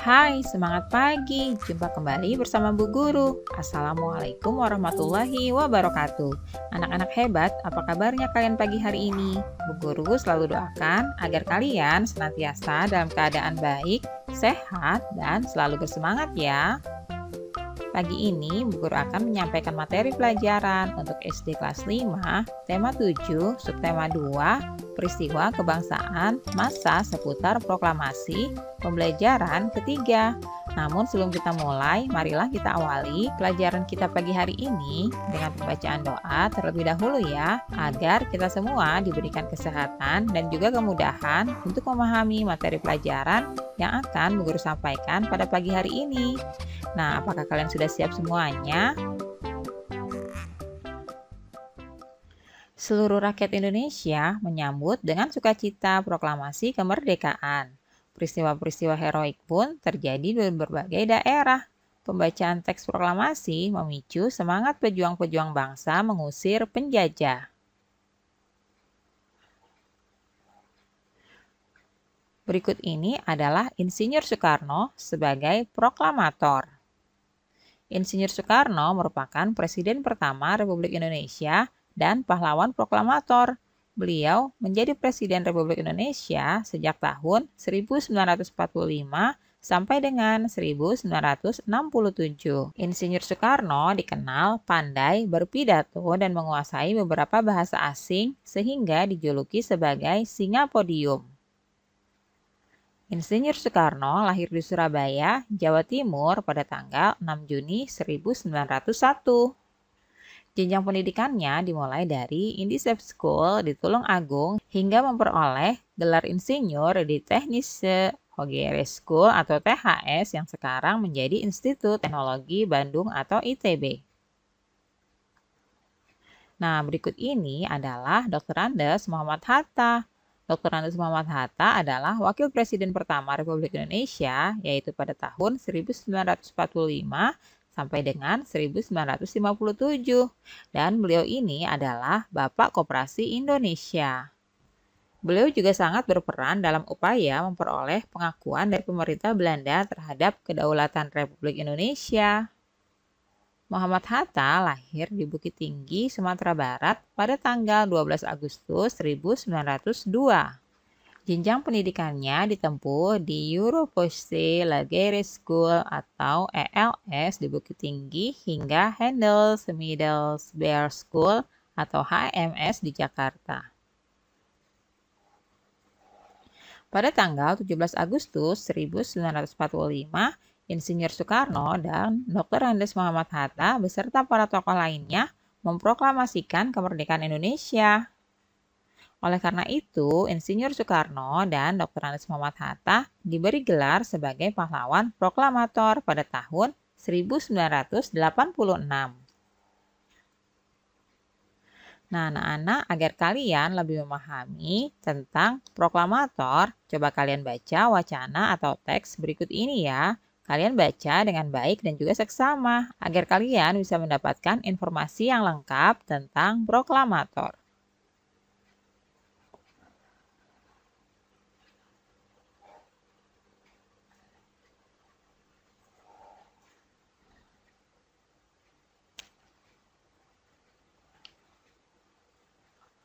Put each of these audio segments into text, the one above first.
Hai, semangat pagi. Jumpa kembali bersama Bu Guru. Assalamualaikum warahmatullahi wabarakatuh. Anak-anak hebat, apa kabarnya kalian pagi hari ini? Bu Guru selalu doakan agar kalian senantiasa dalam keadaan baik, sehat, dan selalu bersemangat ya. Pagi ini, Bu Guru akan menyampaikan materi pelajaran untuk SD kelas 5, tema 7, subtema 2, peristiwa kebangsaan masa seputar proklamasi pembelajaran ketiga. Namun sebelum kita mulai, marilah kita awali pelajaran kita pagi hari ini dengan pembacaan doa terlebih dahulu ya, agar kita semua diberikan kesehatan dan juga kemudahan untuk memahami materi pelajaran yang akan guru sampaikan pada pagi hari ini. Nah, apakah kalian sudah siap semuanya? seluruh rakyat Indonesia menyambut dengan sukacita proklamasi kemerdekaan. Peristiwa-peristiwa heroik pun terjadi di berbagai daerah. Pembacaan teks proklamasi memicu semangat pejuang-pejuang bangsa mengusir penjajah. Berikut ini adalah Insinyur Soekarno sebagai proklamator. Insinyur Soekarno merupakan presiden pertama Republik Indonesia dan pahlawan proklamator. Beliau menjadi Presiden Republik Indonesia sejak tahun 1945 sampai dengan 1967. Insinyur Soekarno dikenal pandai berpidato dan menguasai beberapa bahasa asing sehingga dijuluki sebagai Singapodium. Insinyur Soekarno lahir di Surabaya, Jawa Timur pada tanggal 6 Juni 1901. Jenjang pendidikannya dimulai dari Indisep School di Tulung Agung hingga memperoleh gelar insinyur di Teknis Hogere School atau THS yang sekarang menjadi Institut Teknologi Bandung atau ITB. Nah, berikut ini adalah Dr. Andes Muhammad Hatta. Dr. Andes Muhammad Hatta adalah wakil presiden pertama Republik Indonesia, yaitu pada tahun 1945 sampai dengan 1957 dan beliau ini adalah Bapak Koperasi Indonesia. Beliau juga sangat berperan dalam upaya memperoleh pengakuan dari pemerintah Belanda terhadap kedaulatan Republik Indonesia. Muhammad Hatta lahir di Bukit Tinggi, Sumatera Barat pada tanggal 12 Agustus 1902. Jenjang pendidikannya ditempuh di Europoste Lagere School atau ELS di Bukit Tinggi hingga Handels Middles Bear School atau HMS di Jakarta. Pada tanggal 17 Agustus 1945, Insinyur Soekarno dan Dr. Andes Muhammad Hatta beserta para tokoh lainnya memproklamasikan kemerdekaan Indonesia. Oleh karena itu, Insinyur Soekarno dan Dr. Andes Muhammad Hatta diberi gelar sebagai pahlawan proklamator pada tahun 1986. Nah, anak-anak, agar kalian lebih memahami tentang proklamator, coba kalian baca wacana atau teks berikut ini ya. Kalian baca dengan baik dan juga seksama, agar kalian bisa mendapatkan informasi yang lengkap tentang proklamator.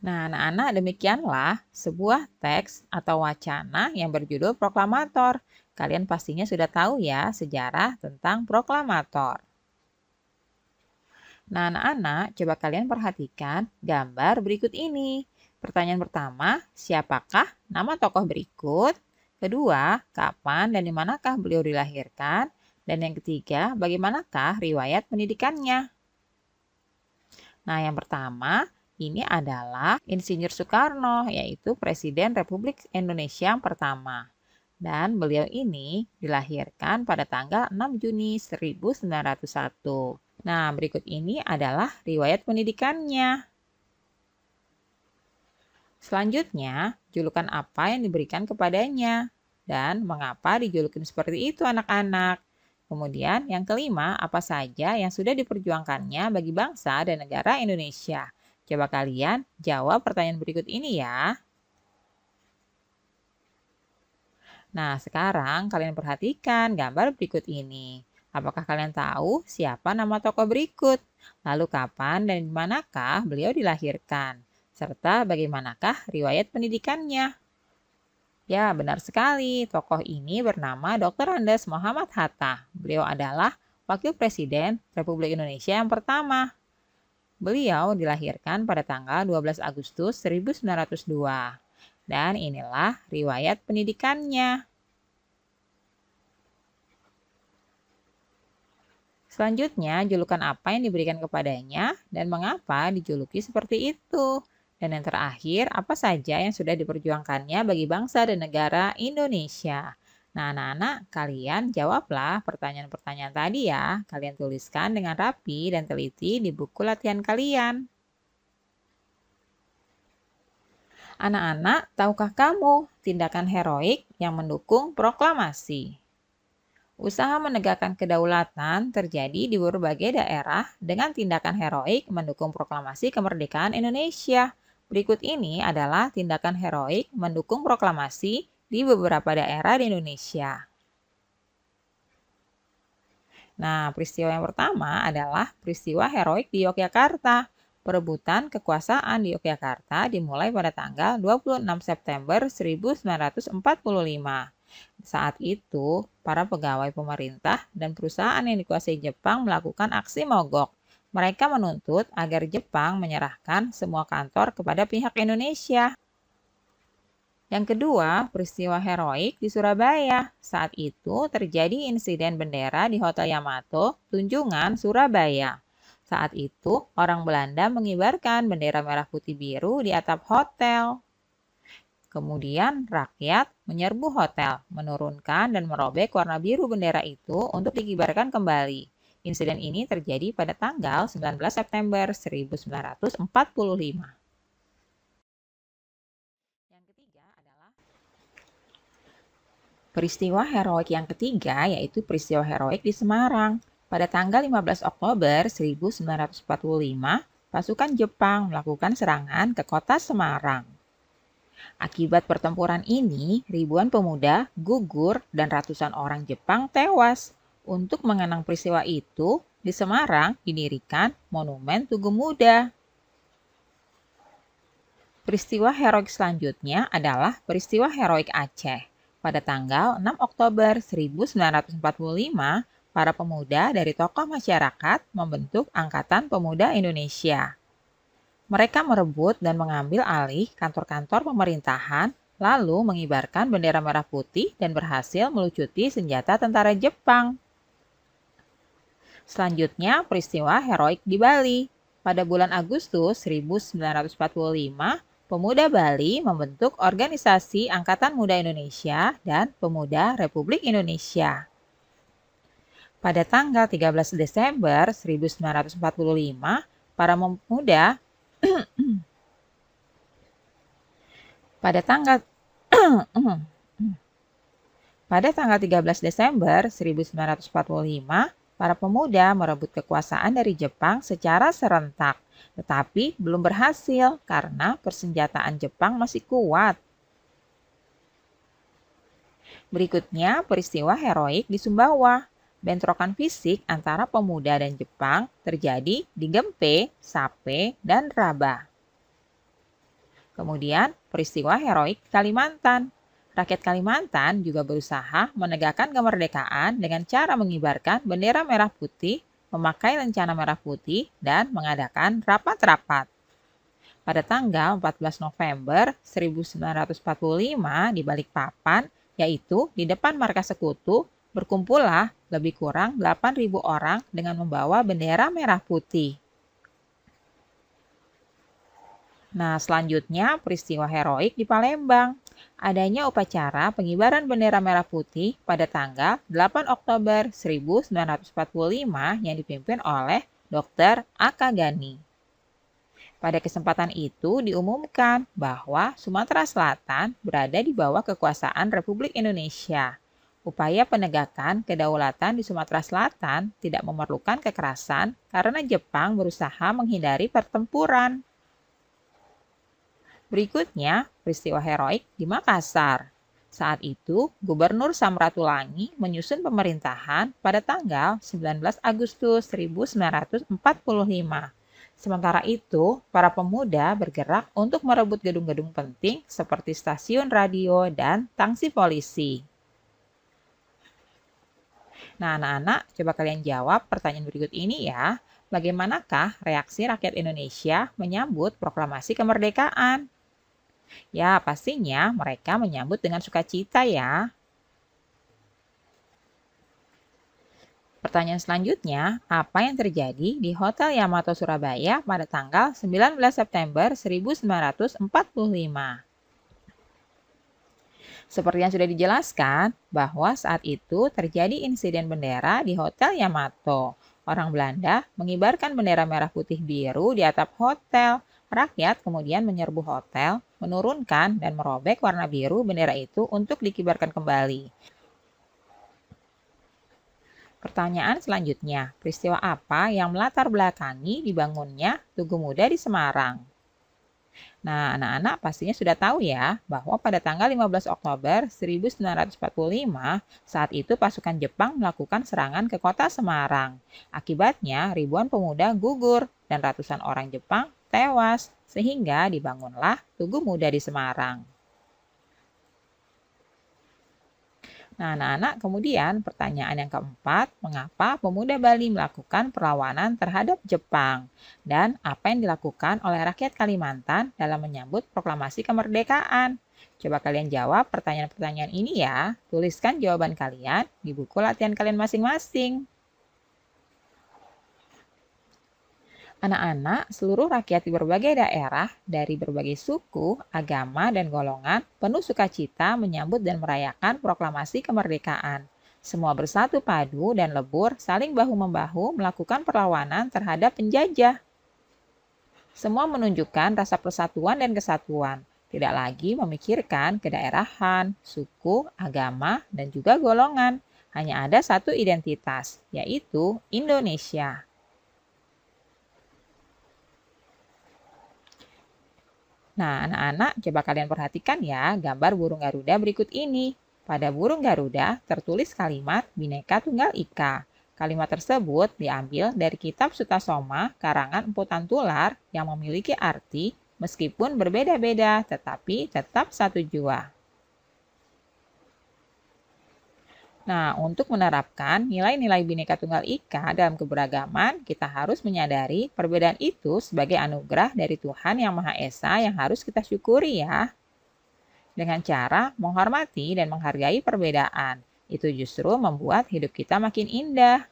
Nah, anak-anak demikianlah sebuah teks atau wacana yang berjudul proklamator. Kalian pastinya sudah tahu ya sejarah tentang proklamator. Nah, anak-anak, coba kalian perhatikan gambar berikut ini. Pertanyaan pertama, siapakah nama tokoh berikut? Kedua, kapan dan di manakah beliau dilahirkan? Dan yang ketiga, bagaimanakah riwayat pendidikannya? Nah, yang pertama, ini adalah Insinyur Soekarno, yaitu Presiden Republik Indonesia yang pertama. Dan beliau ini dilahirkan pada tanggal 6 Juni 1901. Nah, berikut ini adalah riwayat pendidikannya. Selanjutnya, julukan apa yang diberikan kepadanya dan mengapa dijulukin seperti itu anak-anak? Kemudian yang kelima, apa saja yang sudah diperjuangkannya bagi bangsa dan negara Indonesia? Coba kalian jawab pertanyaan berikut ini ya. Nah, sekarang kalian perhatikan gambar berikut ini. Apakah kalian tahu siapa nama tokoh berikut? Lalu kapan dan manakah beliau dilahirkan? Serta bagaimanakah riwayat pendidikannya? Ya, benar sekali. Tokoh ini bernama Dr. Andes Muhammad Hatta. Beliau adalah Wakil Presiden Republik Indonesia yang pertama. Beliau dilahirkan pada tanggal 12 Agustus 1902. Dan inilah riwayat pendidikannya. Selanjutnya, julukan apa yang diberikan kepadanya dan mengapa dijuluki seperti itu? Dan yang terakhir, apa saja yang sudah diperjuangkannya bagi bangsa dan negara Indonesia? Nah, anak-anak, kalian jawablah pertanyaan-pertanyaan tadi ya. Kalian tuliskan dengan rapi dan teliti di buku latihan kalian. Anak-anak, tahukah kamu tindakan heroik yang mendukung proklamasi? Usaha menegakkan kedaulatan terjadi di berbagai daerah dengan tindakan heroik mendukung proklamasi kemerdekaan Indonesia. Berikut ini adalah tindakan heroik mendukung proklamasi di beberapa daerah di Indonesia. Nah, peristiwa yang pertama adalah peristiwa heroik di Yogyakarta. Perebutan kekuasaan di Yogyakarta dimulai pada tanggal 26 September 1945. Saat itu, para pegawai pemerintah dan perusahaan yang dikuasai Jepang melakukan aksi mogok. Mereka menuntut agar Jepang menyerahkan semua kantor kepada pihak Indonesia. Yang kedua, peristiwa heroik di Surabaya. Saat itu terjadi insiden bendera di Hotel Yamato, Tunjungan, Surabaya. Saat itu, orang Belanda mengibarkan bendera merah putih biru di atap hotel. Kemudian rakyat menyerbu hotel, menurunkan dan merobek warna biru bendera itu untuk dikibarkan kembali. Insiden ini terjadi pada tanggal 19 September 1945. Peristiwa heroik yang ketiga yaitu peristiwa heroik di Semarang. Pada tanggal 15 Oktober 1945, pasukan Jepang melakukan serangan ke kota Semarang. Akibat pertempuran ini, ribuan pemuda gugur dan ratusan orang Jepang tewas. Untuk mengenang peristiwa itu, di Semarang didirikan Monumen Tugu Muda. Peristiwa heroik selanjutnya adalah peristiwa heroik Aceh. Pada tanggal 6 Oktober 1945, para pemuda dari tokoh masyarakat membentuk Angkatan Pemuda Indonesia. Mereka merebut dan mengambil alih kantor-kantor pemerintahan, lalu mengibarkan bendera merah putih dan berhasil melucuti senjata tentara Jepang. Selanjutnya, peristiwa heroik di Bali. Pada bulan Agustus 1945, Pemuda Bali membentuk organisasi Angkatan Muda Indonesia dan Pemuda Republik Indonesia. Pada tanggal 13 Desember 1945, para pemuda pada tanggal pada tanggal 13 Desember 1945, para pemuda merebut kekuasaan dari Jepang secara serentak tetapi belum berhasil karena persenjataan Jepang masih kuat. Berikutnya peristiwa heroik di Sumbawa. Bentrokan fisik antara pemuda dan Jepang terjadi di Gempe, Sape, dan Raba. Kemudian peristiwa heroik Kalimantan. Rakyat Kalimantan juga berusaha menegakkan kemerdekaan dengan cara mengibarkan bendera merah putih memakai lencana merah putih, dan mengadakan rapat-rapat. Pada tanggal 14 November 1945 di Balikpapan, yaitu di depan markas sekutu, berkumpullah lebih kurang 8.000 orang dengan membawa bendera merah putih. Nah, selanjutnya peristiwa heroik di Palembang adanya upacara pengibaran bendera merah putih pada tanggal 8 Oktober 1945 yang dipimpin oleh Dr. Akagani. Pada kesempatan itu diumumkan bahwa Sumatera Selatan berada di bawah kekuasaan Republik Indonesia. Upaya penegakan kedaulatan di Sumatera Selatan tidak memerlukan kekerasan karena Jepang berusaha menghindari pertempuran. Berikutnya, peristiwa heroik di Makassar. Saat itu, Gubernur Samratulangi menyusun pemerintahan pada tanggal 19 Agustus 1945. Sementara itu, para pemuda bergerak untuk merebut gedung-gedung penting seperti stasiun radio dan tangsi polisi. Nah, anak-anak, coba kalian jawab pertanyaan berikut ini ya. Bagaimanakah reaksi rakyat Indonesia menyambut proklamasi kemerdekaan? Ya, pastinya mereka menyambut dengan sukacita ya. Pertanyaan selanjutnya, apa yang terjadi di Hotel Yamato Surabaya pada tanggal 19 September 1945? Seperti yang sudah dijelaskan, bahwa saat itu terjadi insiden bendera di Hotel Yamato. Orang Belanda mengibarkan bendera merah putih biru di atap hotel. Rakyat kemudian menyerbu hotel menurunkan dan merobek warna biru bendera itu untuk dikibarkan kembali. Pertanyaan selanjutnya, peristiwa apa yang melatar belakangi dibangunnya Tugu Muda di Semarang? Nah, anak-anak pastinya sudah tahu ya bahwa pada tanggal 15 Oktober 1945, saat itu pasukan Jepang melakukan serangan ke kota Semarang. Akibatnya, ribuan pemuda gugur dan ratusan orang Jepang tewas, sehingga dibangunlah Tugu Muda di Semarang. Nah, anak-anak, kemudian pertanyaan yang keempat, mengapa pemuda Bali melakukan perlawanan terhadap Jepang? Dan apa yang dilakukan oleh rakyat Kalimantan dalam menyambut proklamasi kemerdekaan? Coba kalian jawab pertanyaan-pertanyaan ini ya. Tuliskan jawaban kalian di buku latihan kalian masing-masing. Anak-anak, seluruh rakyat di berbagai daerah, dari berbagai suku, agama, dan golongan, penuh sukacita menyambut dan merayakan proklamasi kemerdekaan. Semua bersatu padu dan lebur, saling bahu-membahu melakukan perlawanan terhadap penjajah. Semua menunjukkan rasa persatuan dan kesatuan, tidak lagi memikirkan kedaerahan, suku, agama, dan juga golongan. Hanya ada satu identitas, yaitu Indonesia. Nah, anak-anak, coba kalian perhatikan ya gambar burung Garuda berikut ini. Pada burung Garuda tertulis kalimat Bineka Tunggal Ika. Kalimat tersebut diambil dari kitab Sutasoma karangan emputan tular yang memiliki arti meskipun berbeda-beda tetapi tetap satu jua. Nah, untuk menerapkan nilai-nilai bineka tunggal ika dalam keberagaman, kita harus menyadari perbedaan itu sebagai anugerah dari Tuhan Yang Maha Esa yang harus kita syukuri ya. Dengan cara menghormati dan menghargai perbedaan, itu justru membuat hidup kita makin indah.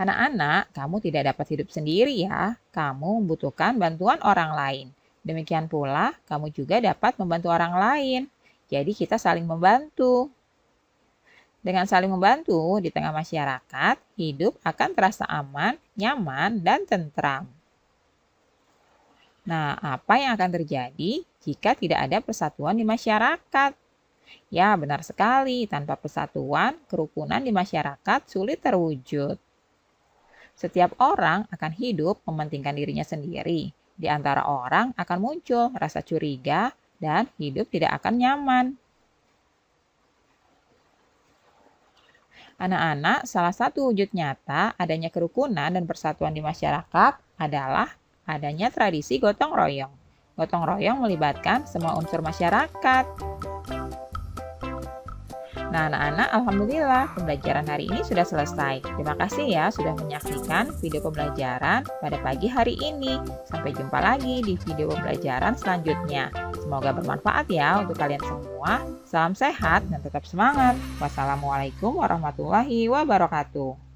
Anak-anak, kamu tidak dapat hidup sendiri ya. Kamu membutuhkan bantuan orang lain. Demikian pula, kamu juga dapat membantu orang lain. Jadi kita saling membantu. Dengan saling membantu di tengah masyarakat, hidup akan terasa aman, nyaman, dan tentram. Nah, apa yang akan terjadi jika tidak ada persatuan di masyarakat? Ya, benar sekali, tanpa persatuan, kerukunan di masyarakat sulit terwujud. Setiap orang akan hidup mementingkan dirinya sendiri. Di antara orang akan muncul rasa curiga, dan hidup tidak akan nyaman. Anak-anak, salah satu wujud nyata adanya kerukunan dan persatuan di masyarakat adalah adanya tradisi gotong royong. Gotong royong melibatkan semua unsur masyarakat. Nah, anak-anak, alhamdulillah pembelajaran hari ini sudah selesai. Terima kasih ya sudah menyaksikan video pembelajaran pada pagi hari ini. Sampai jumpa lagi di video pembelajaran selanjutnya. Semoga bermanfaat ya untuk kalian semua. Salam sehat dan tetap semangat. Wassalamualaikum warahmatullahi wabarakatuh.